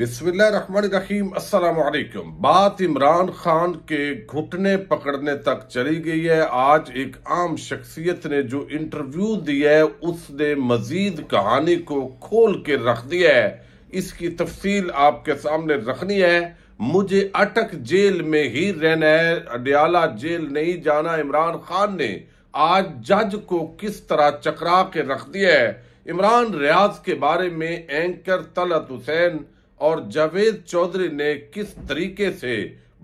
बिस्मिल्लाम अस्सलाम बात इमरान खान के घुटने पकड़ने तक चली गई है आज एक आम शख्सियत ने जो इंटरव्यू दिया है उसने मजीद कहानी को खोल के रख दिया है इसकी तफसील आपके सामने रखनी है मुझे अटक जेल में ही रहना है अडयाला जेल नहीं जाना इमरान खान ने आज जज को किस तरह चकरा के रख दिया है इमरान रियाज के बारे में एंकर तलत हुसैन और जावेद चौधरी ने किस तरीके से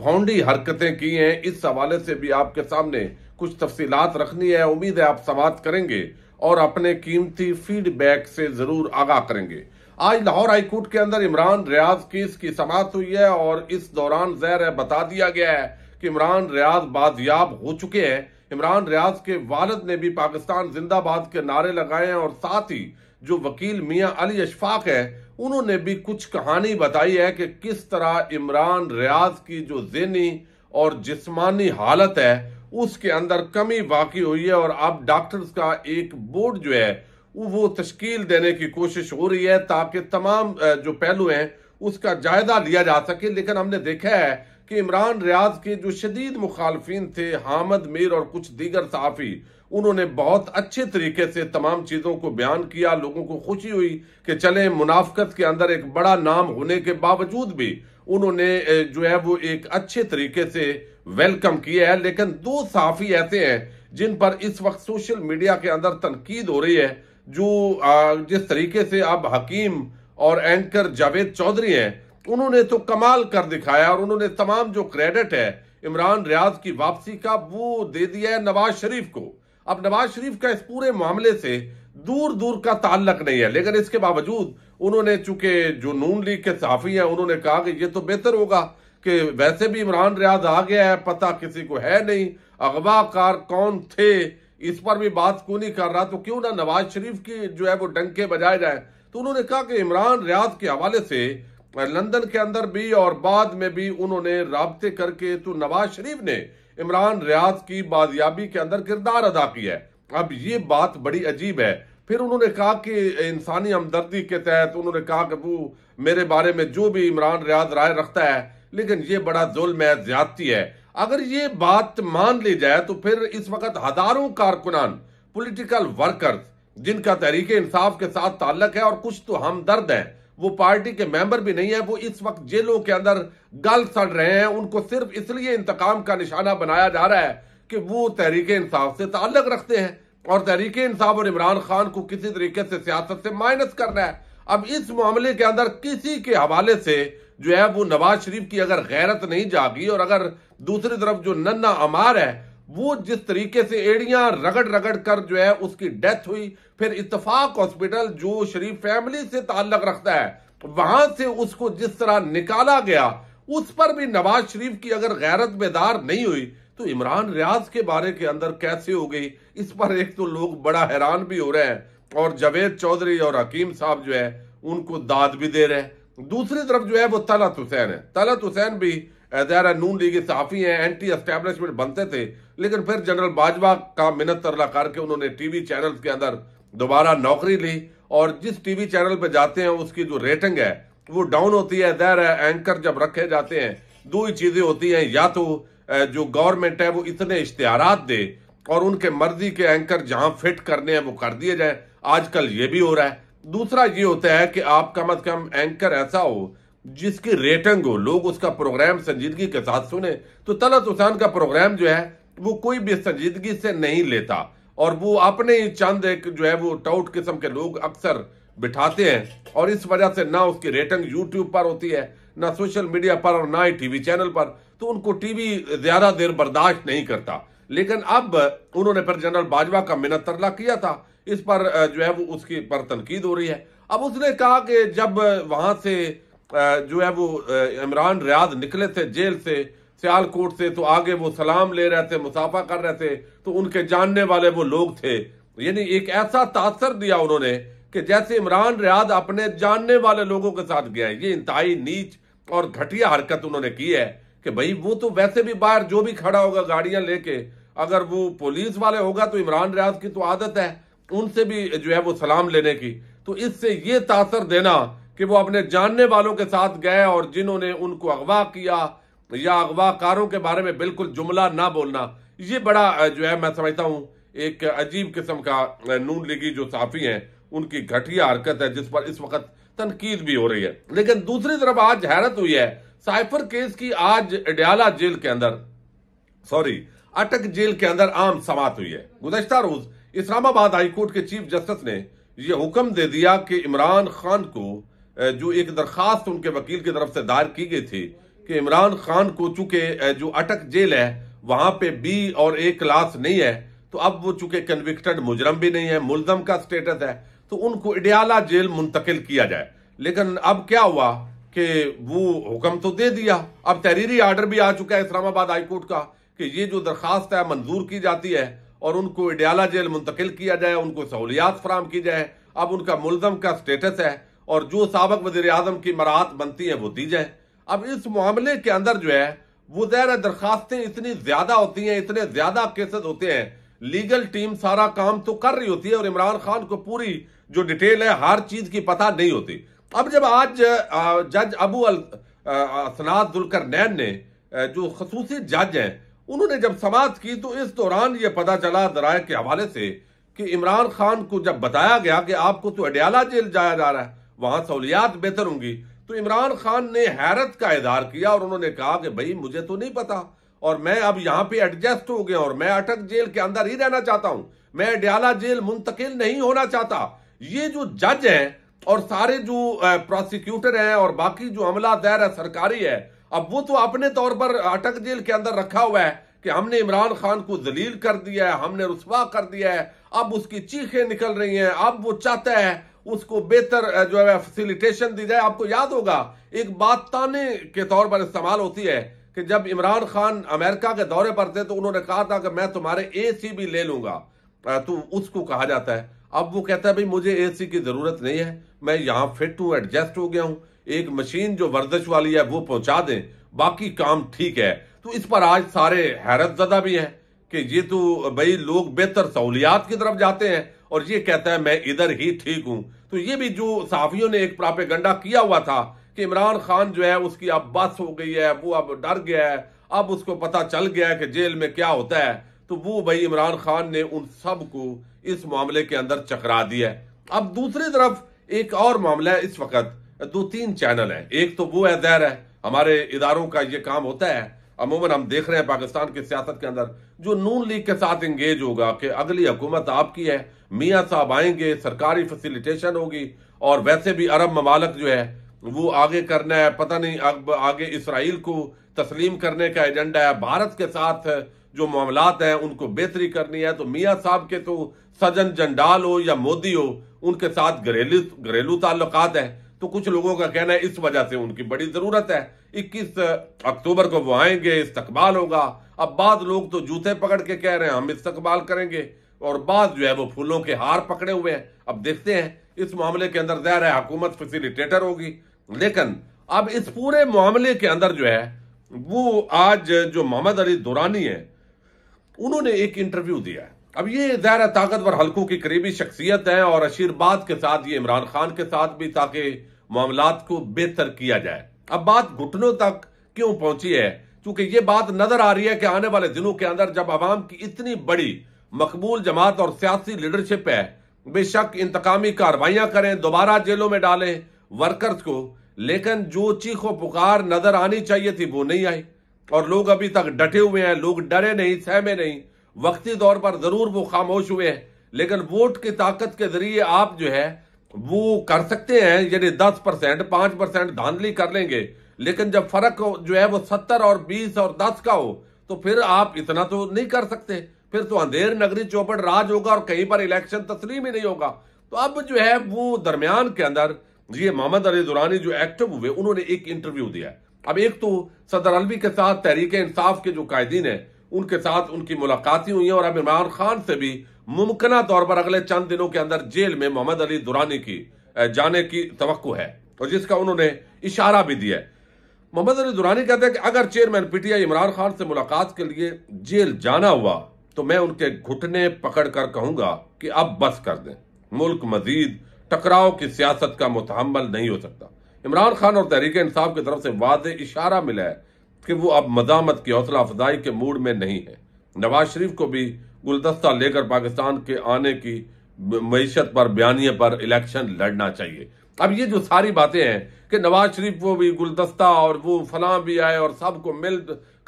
भौंडी हरकतें की हैं इस हवाले से भी आपके सामने कुछ तफसीलात रखनी है उम्मीद है आप समाप्त करेंगे और अपने कीमती फीडबैक से जरूर आगाह करेंगे आज लाहौर हाईकोर्ट के अंदर इमरान रियाज केस की समाप्त हुई है और इस दौरान जहर है बता दिया गया है कि इमरान रियाज बाजियाब हो चुके हैं इमरान रियाज के वालद ने भी पाकिस्तान जिंदाबाद के नारे लगाए हैं और साथ ही जो वकील मियाँ अली अशफाक है उन्होंने भी कुछ कहानी बताई है कि किस तरह इमरान रियाज की जो जहनी और जिस्मानी हालत है उसके अंदर कमी वाकई हुई है और अब डॉक्टर्स का एक बोर्ड जो है वो तश्कील देने की कोशिश हो रही है ताकि तमाम जो पहलू हैं उसका जायजा लिया जा सके लेकिन हमने देखा है कि इमरान रियाज के जो शदीद मुखालफी थे हामद मीर और कुछ दीगर सहाफ़ी उन्होंने बहुत अच्छे तरीके से तमाम चीज़ों को बयान किया लोगों को खुशी हुई कि चले मुनाफ्त के अंदर एक बड़ा नाम होने के बावजूद भी उन्होंने जो है वो एक अच्छे तरीके से वेलकम किया है लेकिन दो साफी ऐसे हैं जिन पर इस वक्त सोशल मीडिया के अंदर तनकीद हो रही है जो जिस तरीके से अब हकीम और एंकर जावेद चौधरी हैं उन्होंने तो कमाल कर दिखाया और उन्होंने तमाम जो क्रेडिट है इमरान रियाज की वापसी का वो दे दिया है नवाज शरीफ को अब नवाज शरीफ का इस पूरे मामले से दूर दूर का ताल्लक नहीं है लेकिन इसके बावजूद उन्होंने चूंकि जो नून लीग के साफी हैं उन्होंने कहा कि ये तो बेहतर होगा कि वैसे भी इमरान रियाज आ गया है पता किसी को है नहीं अगवाकार कौन थे इस पर भी बात क्यों नहीं कर रहा तो क्यों ना नवाज शरीफ की जो है वो डंके बजाए जाए तो उन्होंने कहा कि इमरान रियाज के हवाले से लंदन के अंदर भी और बाद में भी उन्होंने रबते करके तो नवाज शरीफ ने इमरान रियाज की बाजियाबी के अंदर किरदार अदा किया है अब ये बात बड़ी अजीब है फिर उन्होंने कहा कि इंसानी हमदर्दी के तहत उन्होंने कहा कि वो मेरे बारे में जो भी इमरान रियाज राय रखता है लेकिन ये बड़ा जुल्म है ज्यादती है अगर ये बात मान ली जाए तो फिर इस वक्त हजारों कारकुनान पॉलिटिकल वर्कर्स जिनका तहरीक इंसाफ के साथ ताल्लक है और कुछ तो हमदर्द हैं वो पार्टी के मेंबर भी नहीं है वो इस वक्त जेलों के अंदर गल सड़ रहे हैं उनको सिर्फ इसलिए इंतकाम का निशाना बनाया जा रहा है कि वो तहरीक इंसाफ से ताल्लक रखते हैं और तहरीक इंसाफ और इमरान खान को किसी तरीके से सियासत से माइनस करना है अब इस मामले के अंदर किसी के हवाले से जो है वो नवाज शरीफ की अगर गैरत नहीं जागी और अगर दूसरी तरफ जो नन्ना अमार है वो जिस तरीके से एड़ियां रगड़ रगड़ कर जो है उसकी डेथ हुई फिर इतफाक हॉस्पिटल जो शरीफ फैमिली से ताल्लक रखता है वहां से उसको जिस तरह निकाला गया उस पर भी नवाज शरीफ की अगर गैरत बेदार नहीं हुई तो इमरान रियाज के बारे के अंदर कैसे हो गई इस पर एक तो लोग बड़ा हैरान भी हो रहे हैं और जावेद चौधरी और हकीम साहब जो है उनको दाद भी दे रहे हैं दूसरी तरफ जो है वो तलत हुसैन है तलत हुसैन भी दहरा नून लीगी सहाफ़ी हैं एंटी एस्टेब्लिशमेंट बनते थे लेकिन फिर जनरल बाजवा का मिन्नत तरला करके उन्होंने टीवी चैनल के अंदर दोबारा नौकरी ली और जिस टीवी चैनल पर जाते हैं उसकी जो रेटिंग है वो डाउन होती है जहर है एंकर जब रखे जाते हैं दो ही चीज़ें होती हैं या तो जो गवर्नमेंट है वो इतने इश्तहार दे और उनके मर्जी के एंकर जहां फिट करने हैं वो कर दिए जाए आजकल ये भी हो रहा है दूसरा ये होता है कि आप कम अज कम एंकर ऐसा हो जिसकी रेटिंग हो लोग उसका प्रोग्राम संजीदगी के साथ सुने तो तलत हुसैन का प्रोग्राम जो है वो कोई भी संजीदगी से नहीं लेता और वो अपने ही चंद एक जो है वो टाउट किस्म के लोग अक्सर बिठाते हैं और इस वजह से ना उसकी रेटिंग यूट्यूब पर होती है ना सोशल मीडिया पर और ना ही टीवी चैनल पर तो उनको टीवी ज्यादा देर बर्दाश्त नहीं करता लेकिन अब उन्होंने फिर जनरल बाजवा का मिनत तरला किया था इस पर जो है वो उसकी पर तनकीद हो रही है अब उसने कहा कि जब वहां से जो है वो इमरान रियाज निकले थे जेल से सियालकोट से तो आगे वो सलाम ले रहे थे मुसाफा कर रहे थे तो उनके जानने वाले वो लोग थे यानी एक ऐसा तासर दिया उन्होंने कि जैसे इमरान रियाज अपने जानने वाले लोगों के साथ गया ये इंतहाई नीच और घटिया हरकत उन्होंने की है कि भाई वो तो वैसे भी बाहर जो भी खड़ा होगा गाड़ियां लेके अगर वो पुलिस वाले होगा तो इमरान रियाज की तो आदत है उनसे भी जो है वो सलाम लेने की तो इससे ये तासर देना कि वो अपने जानने वालों के साथ गए और जिन्होंने उनको अगवा किया या अगवाकारों के बारे में बिल्कुल जुमला ना बोलना ये बड़ा जो है मैं समझता हूँ एक अजीब किस्म का नून लिगी जो साफी है उनकी घटिया हरकत है जिस पर इस वक्त तनकीद भी हो रही है लेकिन दूसरी तरफ आज हैरत हुई है साइफर केस की आज अडयाला जेल के अंदर सॉरी अटक जेल के अंदर आम समात हुई है गुजश्ता रोज इस्लामाबाद हाईकोर्ट के चीफ जस्टिस ने यह हुक्म दे दिया कि इमरान खान को जो एक दरखास्त उनके वकील की तरफ से दायर की गई थी कि इमरान खान को चूंकि जो अटक जेल है वहां पे बी और ए क्लास नहीं है तो अब वो चूंकि कन्विक्टेड मुजरम भी नहीं है मुलजम का स्टेटस है तो उनको इडियाला जेल मुंतकिल किया जाए लेकिन अब क्या हुआ कि वो हुक्म तो दे दिया अब तहरीरी आर्डर भी आ चुका है इस्लामाबाद हाईकोर्ट का कि ये जो दरखास्त है मंजूर की जाती है और उनको इडियाला जेल मुंतकिल किया जाए उनको सहूलियात फराम की जाए अब उनका मुलजम का स्टेटस है और जो सबक वजीर आजम की मराहत बनती है वो दी जाए अब इस मामले के अंदर जो है वो जहर दरखास्तें इतनी ज्यादा होती हैं इतने ज्यादा केसेस होते हैं लीगल टीम सारा काम तो कर रही होती है और इमरान खान को पूरी जो डिटेल है हर चीज की पता नहीं होती अब जब आज जज अबू अल असनाद दुलकर नैन ने जो खसूस जज हैं उन्होंने जब समाज की तो इस दौरान ये पता चला दराय के हवाले से कि इमरान खान को जब बताया गया कि आपको तो अडयाला जेल जाया जा रहा है वहां सहूलियात बेहतर होंगी तो इमरान खान ने हैरत का इजहार किया और उन्होंने कहा कि भाई मुझे तो नहीं पता और मैं अब यहां पे एडजस्ट हो गया और मैं अटक जेल के अंदर ही रहना चाहता हूं मैं डयाला जेल मुंतकिल नहीं होना चाहता ये जो जज हैं और सारे जो प्रोसिक्यूटर हैं और बाकी जो अमला दैर है सरकारी है अब वो तो अपने तौर पर अटक जेल के अंदर रखा हुआ है कि हमने इमरान खान को जलील कर दिया है हमने रुसवा कर दिया है अब उसकी चीखें निकल रही हैं अब वो चाहता है उसको बेहतर जो है फैसिलिटेशन दी जाए आपको याद होगा एक बात ताने के तौर पर इस्तेमाल होती है कि जब इमरान खान अमेरिका के दौरे पर थे तो उन्होंने कहा था कि मैं तुम्हारे ए सी भी ले लूंगा तो उसको कहा जाता है अब वो कहता है भाई मुझे ए सी की ज़रूरत नहीं है मैं यहाँ फिट हूँ एडजस्ट हो गया हूँ एक मशीन जो वर्जिश वाली है वो पहुंचा दें बाकी काम ठीक है तो इस पर आज सारे हैरत ज़दा भी हैं कि ये तो भाई लोग बेहतर सहूलियात की तरफ जाते हैं और ये कहता है मैं इधर ही ठीक हूं तो ये भी जो सहाफियों ने एक प्रापे गंडा किया हुआ था कि इमरान खान जो है उसकी अब बस हो गई है वो अब डर गया है अब उसको पता चल गया है कि जेल में क्या होता है तो वो भाई इमरान खान ने उन सबको इस मामले के अंदर चकरा दिया है अब दूसरी तरफ एक और मामला है इस वक्त दो तीन चैनल है एक तो वो है जहर है हमारे इदारों का ये काम होता है अमूमन हम देख रहे हैं पाकिस्तान की सियासत के अंदर जो नून लीग के साथ इंगेज होगा कि अगली हुकूमत आपकी है मियाँ साहब आएंगे सरकारी फैसिलिटेशन होगी और वैसे भी अरब ममालक जो है वो आगे करना है पता नहीं अब आगे इसराइल को तस्लीम करने का एजेंडा है भारत के साथ जो मामलात हैं उनको बेहतरी करनी है तो मियाँ साहब के तो सजन जंडाल हो या मोदी हो उनके साथ घरेलू घरेलू ताल्लुक है तो कुछ लोगों का कहना है इस वजह से उनकी बड़ी ज़रूरत है 21 अक्टूबर को वो आएंगे इस्तकबाल होगा अब बाद लोग तो जूते पकड़ के कह रहे हैं हम इस्तकबाल करेंगे और बाद जो है वो फूलों के हार पकड़े हुए हैं अब देखते हैं इस मामले के अंदर जहर है हुकूमत फैसिलिटेटर होगी लेकिन अब इस पूरे मामले के अंदर जो है वो आज जो मोहम्मद अली दुरानी है उन्होंने एक इंटरव्यू दिया है अब ये जहर ताकतवर हल्कों की करीबी शख्सियत है और आशीर्वाद के साथ ये इमरान खान के साथ भी ताकि मामला को बेहतर किया जाए अब बात घुटनों तक क्यों पहुंची है क्योंकि ये बात नजर आ रही है कि आने वाले दिनों के अंदर जब आवाम की इतनी बड़ी मकबूल जमात और सियासी लीडरशिप है बेशक इंतकामी कार्रवाइयां करें दोबारा जेलों में डालें वर्कर्स को लेकिन जो चीखों पुकार नजर आनी चाहिए थी वो नहीं आई और लोग अभी तक डटे हुए हैं लोग डरे नहीं सहमे नहीं वक्ती तौर पर जरूर वो खामोश हुए हैं लेकिन वोट की ताकत के जरिए आप जो है वो कर सकते हैं यानी दस परसेंट पांच परसेंट धांधली कर लेंगे लेकिन जब फर्क जो है वो सत्तर और बीस और दस का हो तो फिर आप इतना तो नहीं कर सकते फिर तो अंधेर नगरी चौपट राज होगा और कहीं पर इलेक्शन तस्लीम ही नहीं होगा तो अब जो है वो दरमियान के अंदर ये मोहम्मद अली दुरानी जो एक्टिव हुए उन्होंने एक इंटरव्यू दिया अब एक तो सदर अलवी के साथ तहरीक इंसाफ के जो कायदीन है उनके साथ उनकी मुलाकातें हुई हैं और अब इमरान खान से भी मुमकिन तौर पर अगले चंद दिनों के अंदर जेल में मोहम्मद अली दुरानी की जाने की तो है और जिसका उन्होंने इशारा भी दिया है मोहम्मद अली दुरानी कहते हैं कि अगर चेयरमैन पीटीआई इमरान खान से मुलाकात के लिए जेल जाना हुआ तो मैं उनके घुटने पकड़ कर कहूंगा कि अब बस कर दें मुल्क मजीद टकराव की सियासत का मुतहमल नहीं हो सकता इमरान खान और तहरीक इंसाफ की तरफ से वाज इशारा मिला है कि वो अब मजामत की हौसला अफजाई के मूड में नहीं है नवाज शरीफ को भी गुलदस्ता लेकर पाकिस्तान के आने की मीशत पर बयानी पर इलेक्शन लड़ना चाहिए अब ये जो सारी बातें हैं कि नवाज शरीफ को भी गुलदस्ता और वो फलां भी आए और सबको मिल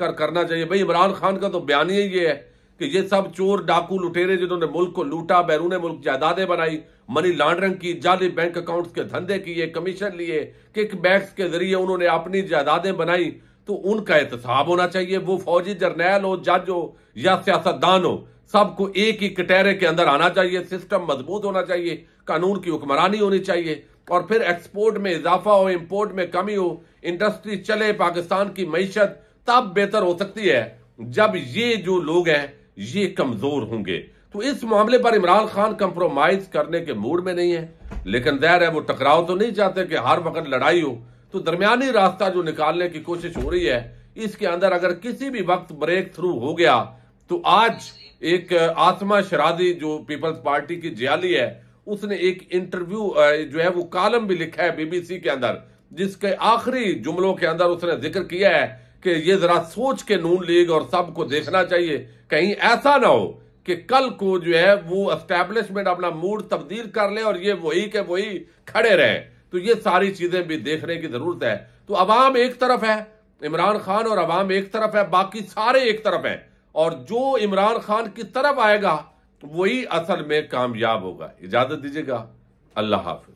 कर करना चाहिए भाई इमरान खान का तो बयानी ये है कि ये सब चोर डाकू लुटेरे जिन्होंने मुल्क को लूटा बैरून मुल्क जायदादें बनाई मनी लॉन्ड्रिंग की जाली बैंक अकाउंट्स के धंधे किए कमीशन लिए किक बैक्स के जरिए उन्होंने अपनी जायदादें बनाई तो उनका एहतसाब होना चाहिए वो फौजी जर्नैल हो जज हो या सियासतदान हो सबको एक ही कटहरे के अंदर आना चाहिए सिस्टम मजबूत होना चाहिए कानून की हुक्मरानी होनी चाहिए और फिर एक्सपोर्ट में इजाफा हो इम्पोर्ट में कमी हो इंडस्ट्री चले पाकिस्तान की मीशत तब बेहतर हो सकती है जब ये जो लोग हैं ये कमजोर होंगे तो इस मामले पर इमरान खान कंप्रोमाइज करने के मूड में नहीं है लेकिन जहर है वो टकराव तो नहीं चाहते कि हर वक्त लड़ाई हो तो दरमियानी रास्ता जो निकालने की कोशिश हो रही है इसके अंदर अगर किसी भी वक्त ब्रेक थ्रू हो गया तो आज एक आसमा शराधी जो पीपल्स पार्टी की जियाली है उसने एक इंटरव्यू जो है वो कॉलम भी लिखा है बीबीसी के अंदर जिसके आखिरी जुमलों के अंदर उसने जिक्र किया है कि ये जरा सोच के नून लीग और सब को देखना चाहिए कहीं ऐसा ना हो कि कल को जो है वो एस्टेब्लिशमेंट अपना मूड तब्दील कर ले और ये वही के वही खड़े रहे तो ये सारी चीजें भी देखने की जरूरत है तो अवाम एक तरफ है इमरान खान और अवाम एक तरफ है बाकी सारे एक तरफ है और जो इमरान खान की तरफ आएगा वही असल में कामयाब होगा इजाजत दीजिएगा अल्लाह हाफिज